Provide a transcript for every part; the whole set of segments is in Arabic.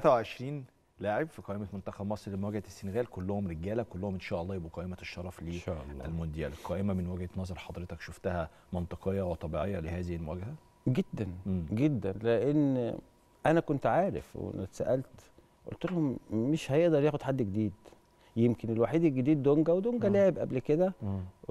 23 لاعب في قائمه منتخب مصر لمواجهه السنغال كلهم رجاله كلهم ان شاء الله يبقوا قائمه الشرف للمونديال القائمه من وجهه نظر حضرتك شفتها منطقيه وطبيعيه لهذه المواجهه جدا مم. جدا لان انا كنت عارف واتسألت قلت لهم مش هيقدر ياخد حد جديد يمكن الوحيد الجديد دونجا ودونجا لعب قبل كده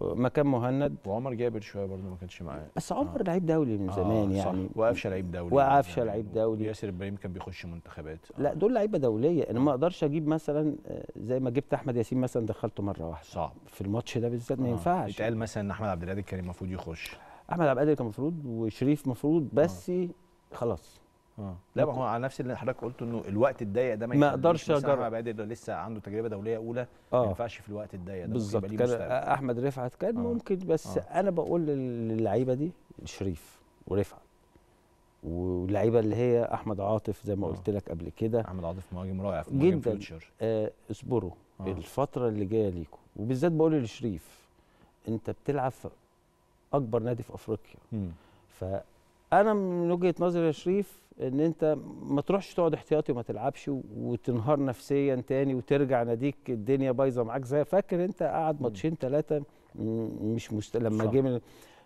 مكان مهند وعمر جابر شويه برضه ما كانش معاه بس عمر آه. لعيب دولي من آه، زمان آه يعني صح. وقفشه لعيب دولي وقفشه يعني لعيب دولي ياسر ابراهيم كان بيخش منتخبات آه. لا دول لعيبه دوليه انا ما آه. اقدرش اجيب مثلا آه، زي ما جبت احمد ياسين مثلا دخلته مره واحده صعب في الماتش ده بالذات ما ينفعش يتقال مثلا ان احمد عبد القادر كان المفروض يخش احمد عبد القادر كان المفروض وشريف المفروض بس آه. خلاص آه. لا ما هو على نفس اللي حضرتك قلته انه الوقت الضيق ده ما اقدرش اجرب بقادر لسه عنده تجربه دوليه اولى آه. ما ينفعش في الوقت الضيق ده بالظبط احمد رفعت كان آه. ممكن بس آه. انا بقول للعيبه دي شريف ورفعت واللعيبه اللي هي احمد عاطف زي ما آه. قلت لك قبل كده احمد عاطف مهاجم رائع في جدا آه اصبروا آه. الفتره اللي جايه ليكم وبالذات بقول لشريف انت بتلعب في اكبر نادي في افريقيا م. فانا من وجهه نظري يا شريف ان انت ما تروحش تقعد احتياطي وما تلعبش وتنهار نفسيا تاني وترجع ناديك الدنيا بايظه معاك زي فاكر انت قعد ماتشين ثلاثه مش مست... لما جه من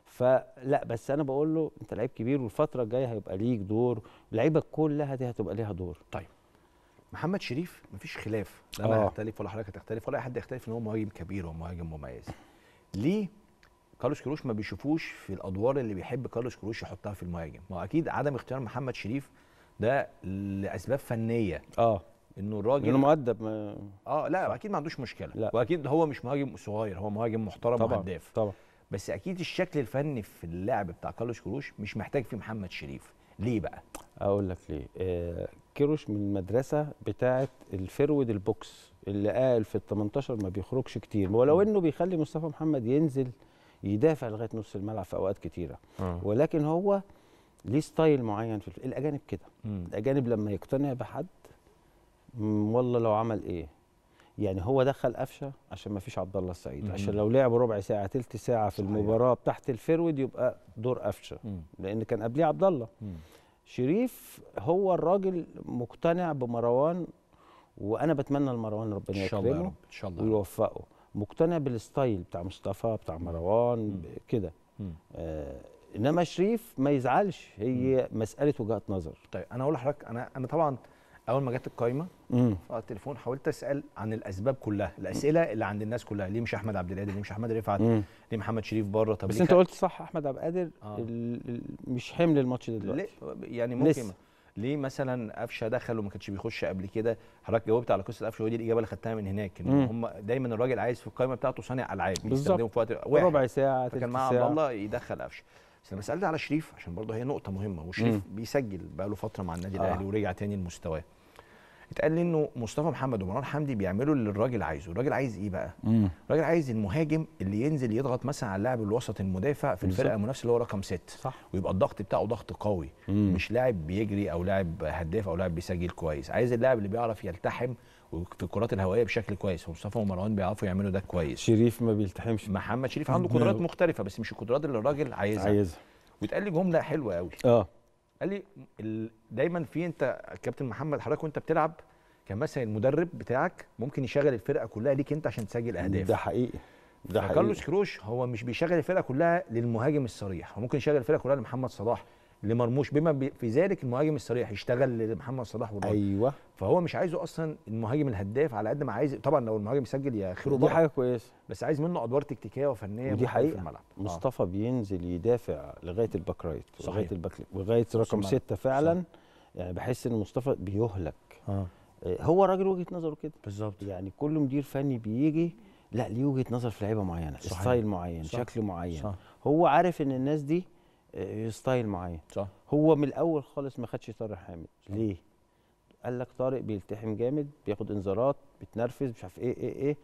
فلا بس انا بقول له انت لعيب كبير والفتره الجايه هيبقى ليك دور اللعيبه كلها دي هتبقى ليها دور طيب محمد شريف مفيش خلاف لا انا آه. هختلف ولا حضرتك هتختلف ولا اي حد يختلف ان هو مهاجم كبير ومهاجم مميز ليه كارلوس كروش ما بيشوفوش في الادوار اللي بيحب كارلوس كروش يحطها في المهاجم ما اكيد عدم اختيار محمد شريف ده لاسباب فنيه اه انه الراجل انه مؤدب ما... اه لا اكيد ما عندوش مشكله لا. واكيد هو مش مهاجم صغير هو مهاجم محترم طبعا وهداف طبعا بس اكيد الشكل الفني في اللعب بتاع كارلوس كروش مش محتاج فيه محمد شريف ليه بقى اقول لك ليه آه كروش من المدرسه بتاعه الفرود البوكس اللي قال في ال 18 ما بيخرجش كتير ولو انه بيخلي مصطفى محمد ينزل يدافع لغايه نص الملعب في اوقات كتيره آه. ولكن هو ليه ستايل معين في الاجانب كده الاجانب لما يقتنع بحد والله لو عمل ايه يعني هو دخل قفشه عشان ما فيش عبد الله السعيد عشان لو لعب ربع ساعه ثلث ساعه في المباراه بتاعت الفرود يبقى دور قفشه لان كان قبليه عبد الله شريف هو الراجل مقتنع بمروان وانا بتمنى لمروان ربنا يكرمه ان شاء الله ويوفقه مقتنع بالستايل بتاع مصطفى بتاع مروان كده آه انما شريف ما يزعلش هي مم. مساله وجهه نظر طيب انا اقول لحضرتك انا انا طبعا اول ما جت القايمه على التليفون حاولت اسال عن الاسباب كلها الاسئله اللي عند الناس كلها ليه مش احمد عبد القادر ليه مش احمد رفعت ليه محمد شريف بره طب بس انت قلت صح احمد عبد القادر آه. مش حمل الماتش دلوقتي يعني ممكن لسه. ليه مثلا قفشه دخل وما كانش بيخش قبل كده حضرتك جاوبت على قصه قفشه ودي الاجابه اللي خدتها من هناك ان هم دايما الراجل عايز في القائمه بتاعته صانع العاب بيستخدمه في وقت واحد ربع ساعه كان مع عبد الله يدخل قفشه بس لما سالت على شريف عشان برضه هي نقطه مهمه وشريف مم. بيسجل بقى له فتره مع النادي آه. الاهلي ورجع تاني لمستواه اتقال لي انه مصطفى محمد ومروان حمدي بيعملوا اللي الراجل عايزه، الراجل عايز ايه بقى؟ الراجل عايز المهاجم اللي ينزل يضغط مثلا على اللاعب الوسط المدافع في الفرقه المنافسه اللي هو رقم ست صح. ويبقى الضغط بتاعه ضغط قوي مم. مش لاعب بيجري او لاعب هداف او لاعب بيسجل كويس، عايز اللاعب اللي بيعرف يلتحم في الكرات الهوائيه بشكل كويس ومصطفى ومروان بيعرفوا يعملوا ده كويس شريف ما بيلتحمش محمد شريف عنده قدرات مختلفه بس مش القدرات اللي الراجل عايزها عايزها واتقال لي جمله حلوه قوي اه قال لي دايما في انت كابتن محمد حضرتك وانت بتلعب كان مثلا المدرب بتاعك ممكن يشغل الفرقه كلها ليك انت عشان تسجل اهداف ده حقيقي ده حقيقي كارلوس كروش هو مش بيشغل الفرقه كلها للمهاجم الصريح هو ممكن يشغل الفرقه كلها لمحمد صلاح لمرموش بما في ذلك المهاجم الصريح يشتغل لمحمد صلاح والله ايوه فهو مش عايزه اصلا المهاجم الهداف على قد ما عايز طبعا لو المهاجم يسجل يا خير دي حاجه كويسه بس عايز منه ادوار تكتيكيه وفنيه ودي حقيقه في الملعب آه. مصطفى آه. بينزل يدافع لغايه الباك رايت لغايه الباك لغايه رقم سته فعلا صحيح. يعني بحس ان مصطفى بيهلك آه. آه. هو راجل وجهه نظره كده بالظبط يعني كل مدير فني بيجي لا ليه وجهه نظر في لعيبه معينه ستايل معين صحيح. شكل معين صحيح. هو عارف ان الناس دي آه، ستايل معين صح هو من الاول خالص ما خدش طارق حامد صح. ليه قال لك طارق بيلتحم جامد بياخد انذارات بيتنرفز مش عارف ايه ايه ايه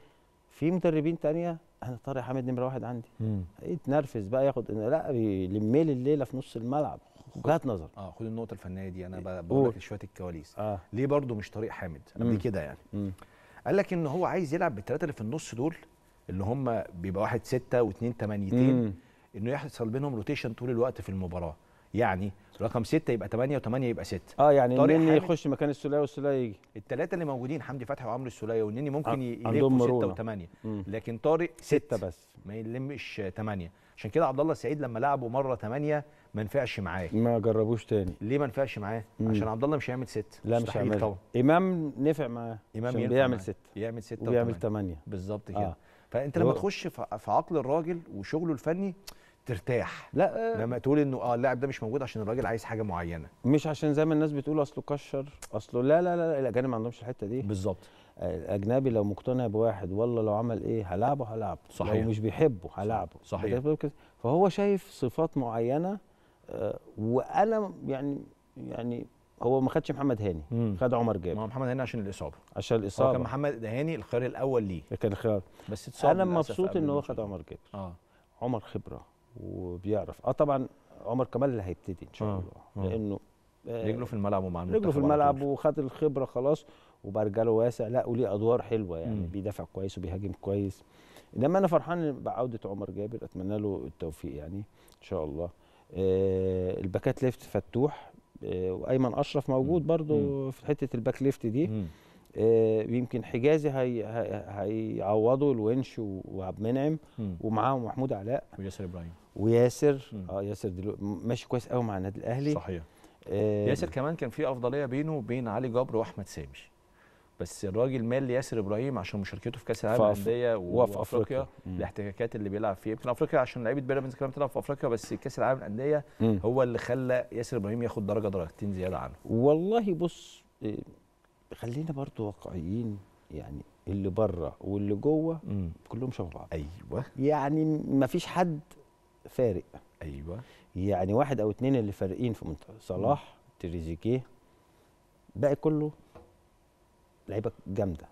في مدربين تانية انا طارق حامد نمره واحد عندي يتنرفز بقى ياخد لا لي الليله في نص الملعب وجهات نظر اه خد النقطه الفنيه دي انا بقول لك شويه الكواليس آه. ليه برضو مش طارق حامد قبل كده يعني مم. قال لك ان هو عايز يلعب بالثلاثه اللي في النص دول اللي هم بيبقى واحد سته واثنين ثمانيتين انه يحصل بينهم روتيشن طول الوقت في المباراه يعني رقم 6 يبقى 8 و8 يبقى 6 اه يعني النني يخش مكان السلاي والسلاي يجي الثلاثه اللي موجودين حمدي فتحي وعمرو السلاي والنني ممكن يلموا 6 و8 لكن طارق 6 بس ما يلمش 8 عشان كده عبد الله السعيد لما لعبه مره 8 ما نفعش معاه ما جربوش تاني ليه ما نفعش معاه عشان عبد الله مش هيعمل 6 لا مش هيعمل طبعا امام نفع معاه امام عشان بيعمل 6 يعمل 6 وبيعمل 8 بالظبط كده آه. فانت لما تخش في عقل الراجل وشغله الفني ترتاح لا آه، لما تقول انه اه اللاعب ده مش موجود عشان الراجل عايز حاجه معينه مش عشان زي ما الناس بتقول اصله كشر اصله لا لا لا الاجانب ما عندهمش الحته دي بالظبط آه، الاجنبي لو مقتنع بواحد والله لو عمل ايه هلعبه هلعبه صحيح لو مش بيحبه هلعبه صحيح فهو شايف صفات معينه آه، وانا يعني يعني هو ما خدش محمد هاني مم. خد عمر جابر ما محمد هاني عشان الاصابه عشان الاصابه كان محمد هاني الخيار الاول ليه كان الخيار بس اتصاب انا مبسوط ان هو خد عمر جابر اه عمر خبره وبيعرف اه طبعا عمر كمال اللي هيبتدي ان شاء آه. الله آه. لانه آه رجله في الملعب ومع المنتخب رجله في الملعب وخد الخبره خلاص وبرجله واسع لا وليه ادوار حلوه يعني مم. بيدافع كويس وبيهاجم كويس انما انا فرحان بعوده عمر جابر اتمنى له التوفيق يعني ان شاء الله آه الباكات ليفت فتوح آه وايمن اشرف موجود برضو مم. في حته الباك ليفت دي مم. آه يمكن حجازي هي هيعوضوا الونش وعبد المنعم ومعاهم محمود علاء وياسر ابراهيم وياسر اه ياسر دلوقتي ماشي كويس قوي مع النادي الاهلي صحيح آه ياسر كمان كان في افضليه بينه وبين علي جبر واحمد سامي بس الراجل مال ياسر ابراهيم عشان مشاركته في كاس العالم للانديه وفي افريقيا الاحتكاكات اللي بيلعب فيها يمكن افريقيا عشان لعيبه بيراميدز كمان بتلعب في افريقيا بس كاس العالم للانديه هو اللي خلى ياسر ابراهيم ياخد درجه درجتين زياده عنه والله بص آه، خلينا برضو واقعيين يعني اللي بره واللي جوه كلهم شبه بعض ايوه يعني ما فيش حد فارق ايوه يعني واحد او اثنين اللي فارقين في منتخب صلاح تريزيجيه باقي كله لعيبه جامده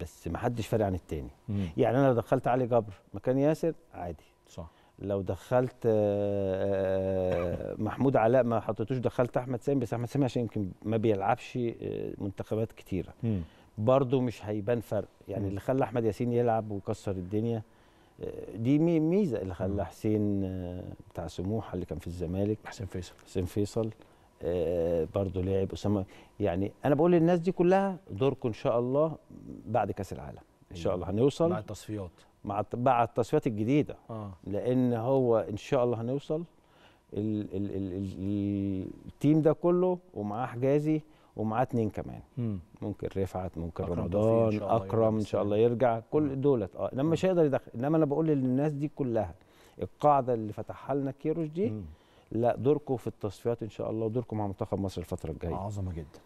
بس ما حدش فارق عن الثاني يعني انا لو دخلت علي جبر مكان ياسر عادي صح لو دخلت آه، آه، آه، محمود علاء ما حطيتوش دخلت احمد سامي بس احمد سامي عشان يمكن ما بيلعبش منتخبات كتيره برضه مش هيبان فرق يعني اللي خلى احمد ياسين يلعب ويكسر الدنيا دي ميزه اللي خلى حسين آه، بتاع سموحه اللي كان في الزمالك حسين فيصل حسين فيصل آه، برضه لعب اسامه يعني انا بقول للناس دي كلها دوركم ان شاء الله بعد كاس العالم ان شاء الله إيه، هنوصل مع التصفيات مع بعد التصفيات الجديده آه. لان هو ان شاء الله هنوصل ال ال ال التيم ده كله ومعاه حجازي ومعاه اتنين كمان مم. ممكن رفعت ممكن أكرم رمضان إن اكرم ان شاء الله يرجع كل دولت اه لما مش هيقدر يدخل انما انا بقول للناس دي كلها القاعده اللي فتحها لنا كيروش دي مم. لا دوركم في التصفيات ان شاء الله ودوركم مع منتخب مصر الفتره الجايه عظمه جدا